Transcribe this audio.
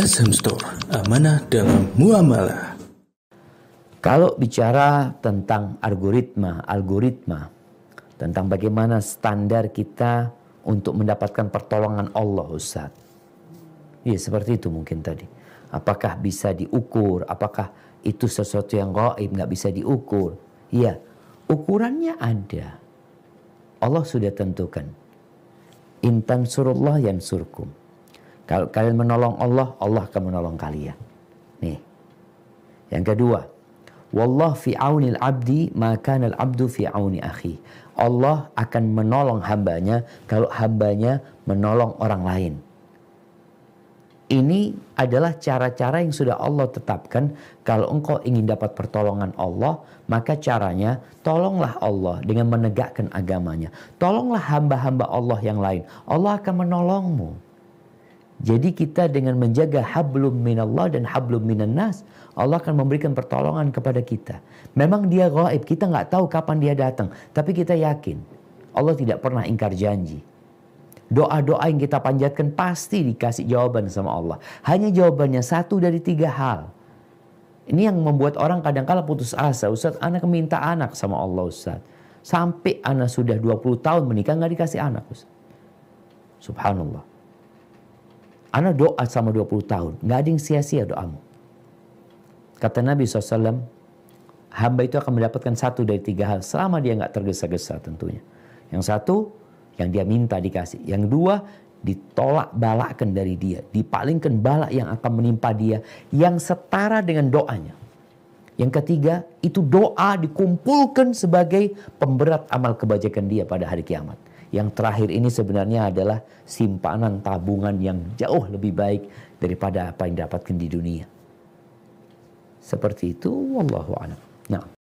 SM Store, amanah dalam muamalah. Kalau bicara tentang algoritma, algoritma tentang bagaimana standar kita untuk mendapatkan pertolongan Allah Ustaz. Ya seperti itu mungkin tadi. Apakah bisa diukur? Apakah itu sesuatu yang gaib nggak bisa diukur? Ya, ukurannya ada. Allah sudah tentukan. Intan surullah yang surkum kalau kalian menolong Allah, Allah akan menolong kalian. Nih. Yang kedua, Wallah fi aunil abdi maka al abdu fi auni akhi. Allah akan menolong hambanya kalau hambanya menolong orang lain. Ini adalah cara-cara yang sudah Allah tetapkan. Kalau engkau ingin dapat pertolongan Allah, maka caranya tolonglah Allah dengan menegakkan agamanya. Tolonglah hamba-hamba Allah yang lain. Allah akan menolongmu. Jadi kita dengan menjaga hablum minallah dan hablum minan nas, Allah akan memberikan pertolongan kepada kita. Memang dia gaib, kita nggak tahu kapan dia datang. Tapi kita yakin, Allah tidak pernah ingkar janji. Doa-doa yang kita panjatkan pasti dikasih jawaban sama Allah. Hanya jawabannya satu dari tiga hal. Ini yang membuat orang kadang-kala putus asa. Ustaz, anak minta anak sama Allah Ustaz. Sampai anak sudah 20 tahun menikah nggak dikasih anak Ustaz. Subhanallah. Anak doa selama 20 tahun. Nggak ada yang sia-sia doamu. Kata Nabi SAW, hamba itu akan mendapatkan satu dari tiga hal selama dia nggak tergesa-gesa tentunya. Yang satu, yang dia minta dikasih. Yang dua, ditolak balakan dari dia. Dipalingkan balak yang akan menimpa dia. Yang setara dengan doanya. Yang ketiga, itu doa dikumpulkan sebagai pemberat amal kebajikan dia pada hari kiamat. Yang terakhir ini sebenarnya adalah simpanan tabungan yang jauh lebih baik daripada apa yang didapatkan di dunia. Seperti itu, wallahu a'lam. Nah.